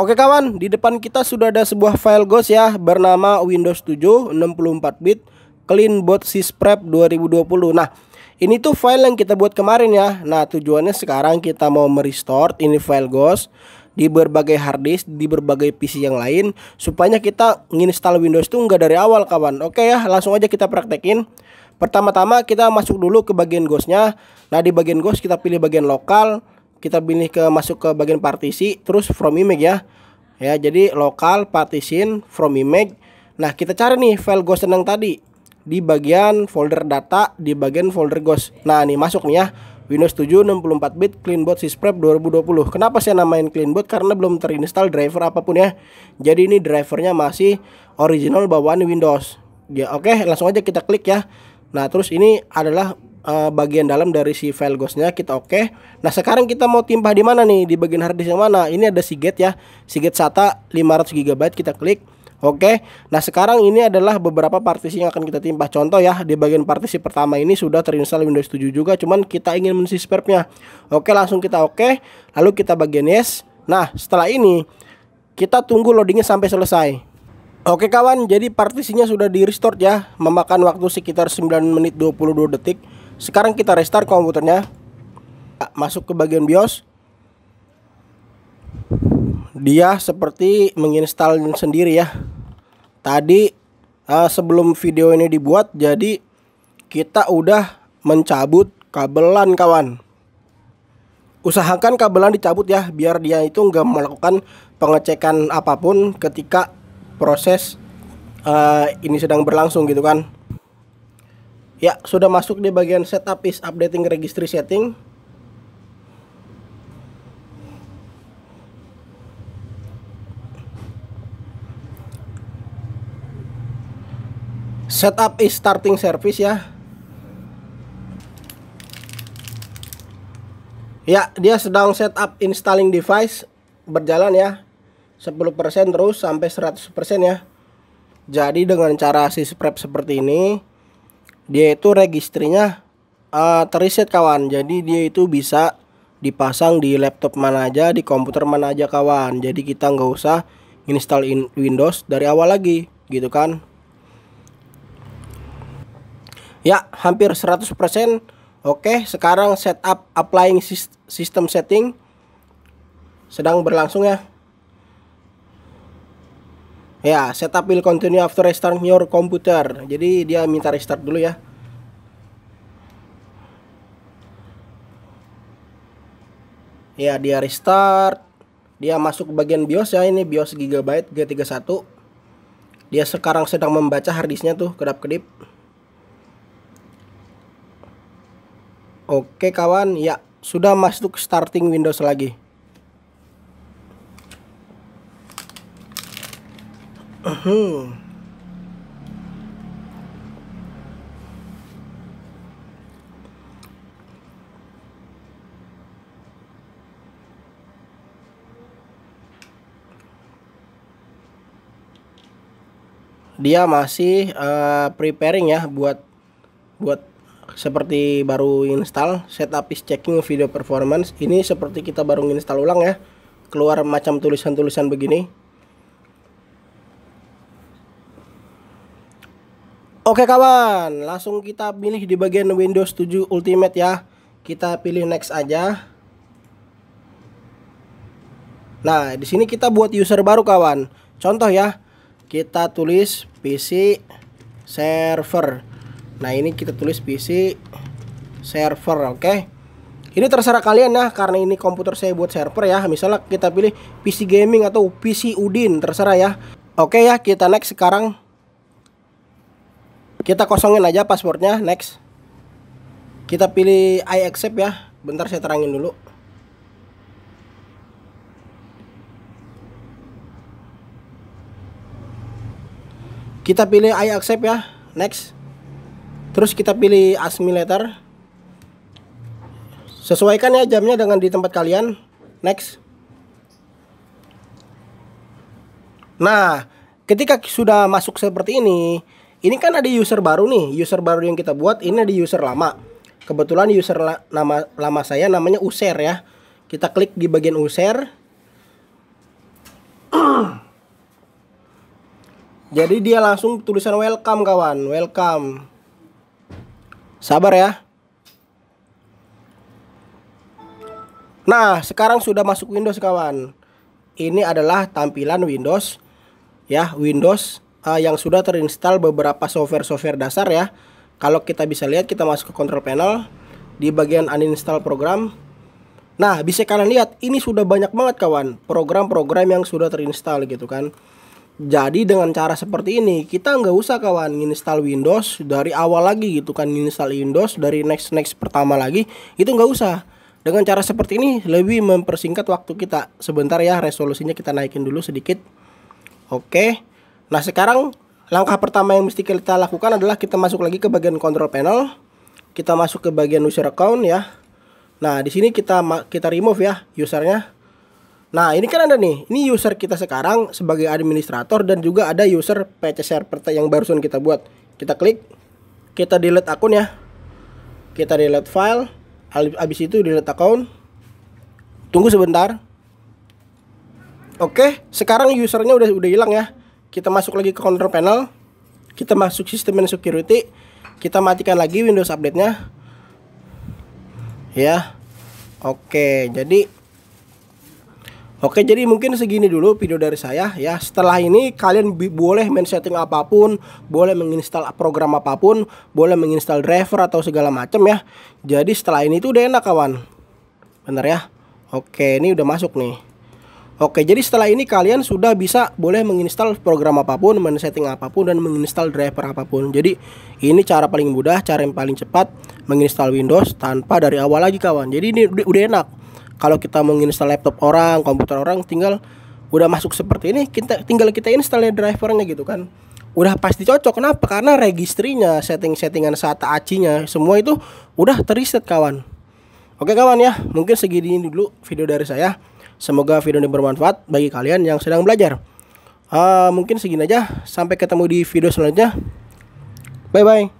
Oke kawan, di depan kita sudah ada sebuah file GOS ya bernama Windows 7 64 bit Clean Boot Sysprep 2020. Nah, ini tuh file yang kita buat kemarin ya. Nah, tujuannya sekarang kita mau merestore ini file GOS di berbagai hard disk, di berbagai PC yang lain supaya kita nginstal Windows tuh enggak dari awal kawan. Oke ya, langsung aja kita praktekin. Pertama-tama kita masuk dulu ke bagian GOS-nya. Nah, di bagian GOS kita pilih bagian lokal kita pilih ke masuk ke bagian partisi terus from image ya ya jadi lokal partition from image nah kita cari nih file ghost yang tadi di bagian folder data di bagian folder ghost nah ini masuk nih ya Windows 7 64 bit cleanboot Sysprep 2020. Kenapa saya namain cleanboot Karena belum terinstall driver apapun ya. Jadi ini drivernya masih original bawaan Windows. Ya oke, okay, langsung aja kita klik ya. Nah, terus ini adalah Eh, bagian dalam dari si file ghostnya kita oke okay. nah sekarang kita mau timpah di mana nih di bagian disk yang mana ini ada siget ya siget SATA 500 GB kita klik Oke, okay. nah sekarang ini adalah beberapa partisi yang akan kita timpah. Contoh ya, di bagian partisi pertama ini sudah terinstall Windows 7 juga, cuman kita ingin mengisi spare-nya. Oke, okay, langsung kita oke, okay. lalu kita bagian yes. Nah, setelah ini kita tunggu loadingnya sampai selesai. Oke kawan, jadi partisinya sudah di restore ya, memakan waktu sekitar 9 menit 22 detik. Sekarang kita restart komputernya. Masuk ke bagian BIOS. Dia seperti menginstal sendiri ya. Tadi eh, sebelum video ini dibuat jadi kita udah mencabut kabelan kawan. Usahakan kabelan dicabut ya biar dia itu nggak melakukan pengecekan apapun ketika proses uh, ini sedang berlangsung gitu kan. Ya, sudah masuk di bagian setup is updating registry setting. Setup is starting service ya. Ya, dia sedang setup installing device berjalan ya. 10% terus sampai 100% ya. Jadi dengan cara si spread seperti ini, dia itu registrinya uh, eh, teriset kawan jadi dia itu bisa dipasang di laptop mana aja di komputer mana aja kawan jadi kita nggak usah install in Windows dari awal lagi gitu kan ya hampir 100% oke sekarang setup applying system setting sedang berlangsung ya Ya, setup will continue after restart your computer. Jadi dia minta restart dulu ya. Ya, dia restart. Dia masuk bagian BIOS ya, ini BIOS Gigabyte G31. Dia sekarang sedang membaca harddisknya tuh, kedap-kedip. Oke kawan, ya sudah masuk starting Windows lagi. Dia masih uh, preparing ya buat buat seperti baru install setup is checking video performance ini seperti kita baru install ulang ya keluar macam tulisan-tulisan begini Oke kawan, langsung kita pilih di bagian Windows 7 Ultimate ya. Kita pilih next aja. Nah, di sini kita buat user baru kawan. Contoh ya, kita tulis PC server. Nah, ini kita tulis PC server, oke. Okay? Ini terserah kalian ya, karena ini komputer saya buat server ya. Misalnya kita pilih PC gaming atau PC Udin, terserah ya. Oke okay ya, kita next sekarang kita kosongin aja passwordnya next kita pilih I accept ya bentar saya terangin dulu kita pilih I accept ya next terus kita pilih asmi letter sesuaikan ya jamnya dengan di tempat kalian next nah ketika sudah masuk seperti ini ini kan ada user baru nih user baru yang kita buat ini ada user lama kebetulan user la nama lama saya namanya user ya kita klik di bagian user jadi dia langsung tulisan welcome kawan welcome sabar ya nah sekarang sudah masuk Windows kawan ini adalah tampilan Windows ya Windows uh, yang sudah terinstall beberapa software-software dasar ya. Kalau kita bisa lihat kita masuk ke control panel di bagian uninstall program. Nah, bisa kalian lihat ini sudah banyak banget kawan program-program yang sudah terinstall gitu kan. Jadi dengan cara seperti ini kita nggak usah kawan install Windows dari awal lagi gitu kan install Windows dari next next pertama lagi itu nggak usah. Dengan cara seperti ini lebih mempersingkat waktu kita. Sebentar ya resolusinya kita naikin dulu sedikit. Oke. Nah sekarang langkah pertama yang mesti kita lakukan adalah kita masuk lagi ke bagian control panel. Kita masuk ke bagian user account ya. Nah di sini kita kita remove ya usernya. Nah ini kan ada nih, ini user kita sekarang sebagai administrator dan juga ada user PC server yang barusan kita buat. Kita klik, kita delete akun ya. Kita delete file, habis itu delete account. Tunggu sebentar. Oke, sekarang usernya udah udah hilang ya kita masuk lagi ke control panel kita masuk sistem and security kita matikan lagi Windows update nya ya oke jadi Oke, jadi mungkin segini dulu video dari saya ya. Setelah ini kalian boleh men setting apapun, boleh menginstal program apapun, boleh menginstal driver atau segala macam ya. Jadi setelah ini tuh udah enak kawan. Bener ya? Oke, ini udah masuk nih. Oke, jadi setelah ini kalian sudah bisa boleh menginstal program apapun, men-setting apapun, dan menginstal driver apapun. Jadi ini cara paling mudah, cara yang paling cepat menginstal Windows tanpa dari awal lagi kawan. Jadi ini udah enak. Kalau kita menginstal laptop orang, komputer orang, tinggal udah masuk seperti ini, kita tinggal kita install drivernya gitu kan. Udah pasti cocok. Kenapa? Karena registrinya, setting-settingan SATA AC-nya, semua itu udah terreset kawan. Oke kawan ya, mungkin segini dulu video dari saya. Semoga video ini bermanfaat bagi kalian yang sedang belajar. Uh, mungkin segini aja. Sampai ketemu di video selanjutnya. Bye bye.